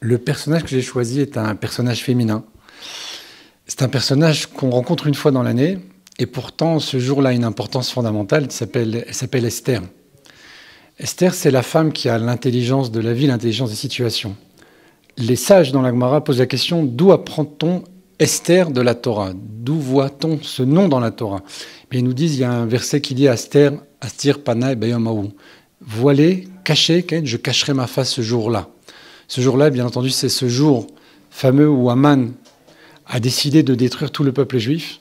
Le personnage que j'ai choisi est un personnage féminin. C'est un personnage qu'on rencontre une fois dans l'année, et pourtant ce jour-là a une importance fondamentale, elle s'appelle, Esther. Esther, c'est la femme qui a l'intelligence de la vie, l'intelligence des situations. Les sages dans l'Agmara posent la question d'où apprend-on Esther de la Torah D'où voit-on ce nom dans la Torah Mais Ils nous disent il y a un verset qui dit Esther, Astir Pana et Voilée, cachée, je cacherai ma face ce jour-là. Ce jour-là, bien entendu, c'est ce jour fameux où Aman a décidé de détruire tout le peuple juif.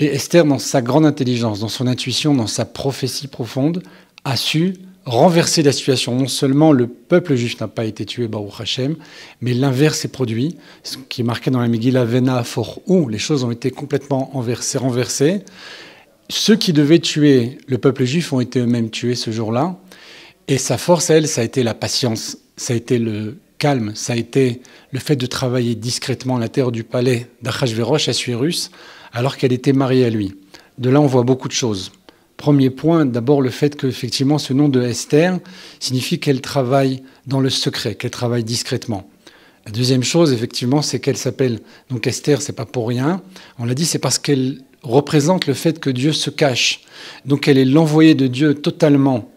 Et Esther, dans sa grande intelligence, dans son intuition, dans sa prophétie profonde, a su renverser la situation. Non seulement le peuple juif n'a pas été tué, Baruch Hashem, mais l'inverse s'est produit, ce qui est marqué dans la Megillah Vena les choses ont été complètement renversées, renversées. Ceux qui devaient tuer le peuple juif ont été eux-mêmes tués ce jour-là. Et sa force, elle, ça a été la patience, ça a été le calme, ça a été le fait de travailler discrètement à terre du palais d'Achashverosh à Suérus, alors qu'elle était mariée à lui. De là, on voit beaucoup de choses. Premier point, d'abord le fait qu'effectivement ce nom de Esther signifie qu'elle travaille dans le secret, qu'elle travaille discrètement. La deuxième chose, effectivement, c'est qu'elle s'appelle donc Esther, c'est pas pour rien. On l'a dit, c'est parce qu'elle représente le fait que Dieu se cache. Donc elle est l'envoyée de Dieu totalement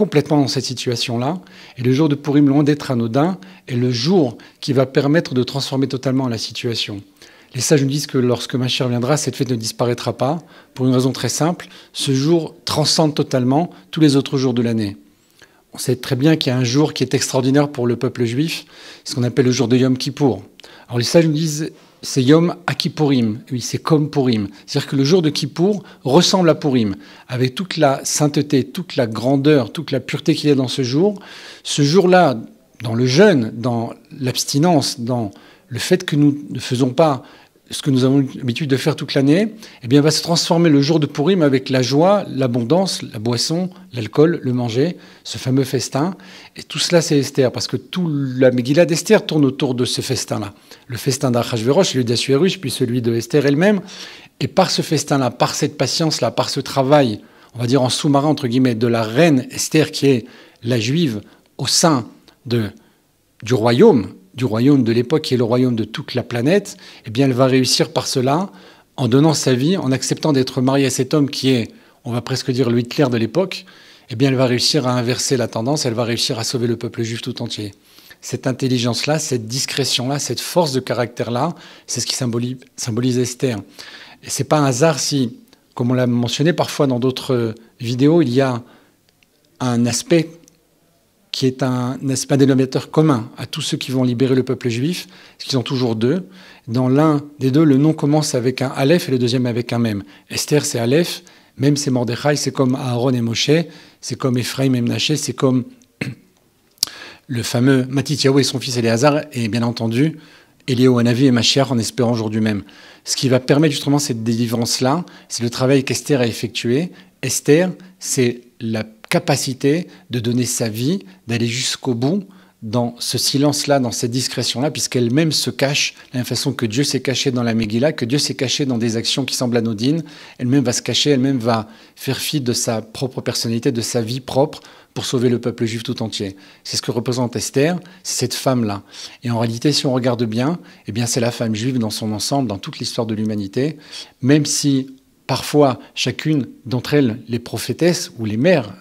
complètement dans cette situation-là. Et le jour de Purim, loin d'être anodin, est le jour qui va permettre de transformer totalement la situation. Les sages nous disent que lorsque ma chère viendra, cette fête ne disparaîtra pas, pour une raison très simple, ce jour transcende totalement tous les autres jours de l'année. On sait très bien qu'il y a un jour qui est extraordinaire pour le peuple juif, ce qu'on appelle le jour de Yom Kippour. Alors les sages nous disent, c'est Yom Akipurim. Oui, c'est comme Purim. C'est-à-dire que le jour de Kippour ressemble à Purim. Avec toute la sainteté, toute la grandeur, toute la pureté qu'il y a dans ce jour, ce jour-là, dans le jeûne, dans l'abstinence, dans le fait que nous ne faisons pas ce que nous avons l'habitude de faire toute l'année, eh bien, va se transformer le jour de Pourim avec la joie, l'abondance, la boisson, l'alcool, le manger, ce fameux festin. Et tout cela, c'est Esther, parce que tout la Megillah d'Esther tourne autour de ce festin-là. Le festin d'Achashverosh, celui d'Assuérus, puis celui de Esther elle-même. Et par ce festin-là, par cette patience-là, par ce travail, on va dire en sous-marin, entre guillemets, de la reine Esther, qui est la juive au sein de, du royaume du royaume de l'époque, qui est le royaume de toute la planète, eh bien, elle va réussir par cela, en donnant sa vie, en acceptant d'être mariée à cet homme qui est, on va presque dire, le Hitler de l'époque. Eh bien, elle va réussir à inverser la tendance, elle va réussir à sauver le peuple juif tout entier. Cette intelligence-là, cette discrétion-là, cette force de caractère-là, c'est ce qui symbolise, symbolise Esther. Et c'est pas un hasard si, comme on l'a mentionné parfois dans d'autres vidéos, il y a un aspect qui est un, nest pas, dénominateur commun à tous ceux qui vont libérer le peuple juif, parce qu'ils ont toujours deux. Dans l'un des deux, le nom commence avec un Aleph et le deuxième avec un même. Esther, c'est Aleph, même c'est Mordechai, c'est comme Aaron et Moshe, c'est comme Ephraim et Menaché, c'est comme le fameux Matityahu et son fils Éléazar, et bien entendu, Eléo Anavi et Machiar en espérant aujourd'hui même. Ce qui va permettre justement cette délivrance-là, c'est le travail qu'Esther a effectué. Esther, c'est la capacité de donner sa vie, d'aller jusqu'au bout dans ce silence-là, dans cette discrétion-là, puisqu'elle-même se cache, de la même façon que Dieu s'est caché dans la Megillah, que Dieu s'est caché dans des actions qui semblent anodines, elle-même va se cacher, elle-même va faire fi de sa propre personnalité, de sa vie propre, pour sauver le peuple juif tout entier. C'est ce que représente Esther, c'est cette femme-là. Et en réalité, si on regarde bien, eh bien c'est la femme juive dans son ensemble, dans toute l'histoire de l'humanité, même si parfois chacune d'entre elles, les prophétesses ou les mères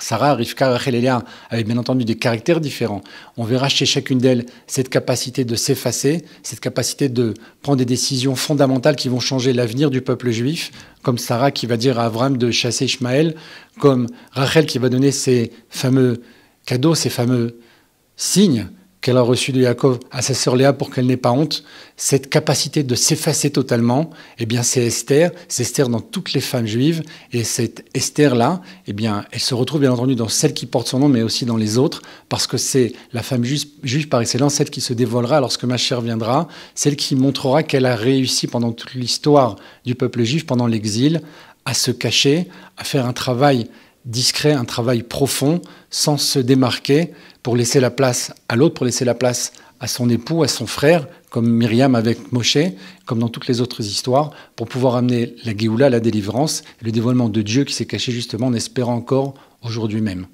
Sarah, Rivka, Rachel et Léa avaient bien entendu des caractères différents. On verra chez chacune d'elles cette capacité de s'effacer, cette capacité de prendre des décisions fondamentales qui vont changer l'avenir du peuple juif, comme Sarah qui va dire à Abraham de chasser Ishmaël, comme Rachel qui va donner ses fameux cadeaux, ses fameux signes qu'elle a reçu de Yaakov à sa sœur Léa pour qu'elle n'ait pas honte, cette capacité de s'effacer totalement, eh bien c'est Esther, c'est Esther dans toutes les femmes juives, et cette Esther-là, eh bien elle se retrouve bien entendu dans celle qui porte son nom, mais aussi dans les autres, parce que c'est la femme juive, juive, par excellence, celle qui se dévoilera lorsque ma chère viendra, celle qui montrera qu'elle a réussi pendant toute l'histoire du peuple juif, pendant l'exil, à se cacher, à faire un travail discret, un travail profond, sans se démarquer, pour laisser la place à l'autre, pour laisser la place à son époux, à son frère, comme Myriam avec Moshe, comme dans toutes les autres histoires, pour pouvoir amener la Géoula, la délivrance, le dévoilement de Dieu qui s'est caché justement en espérant encore aujourd'hui même.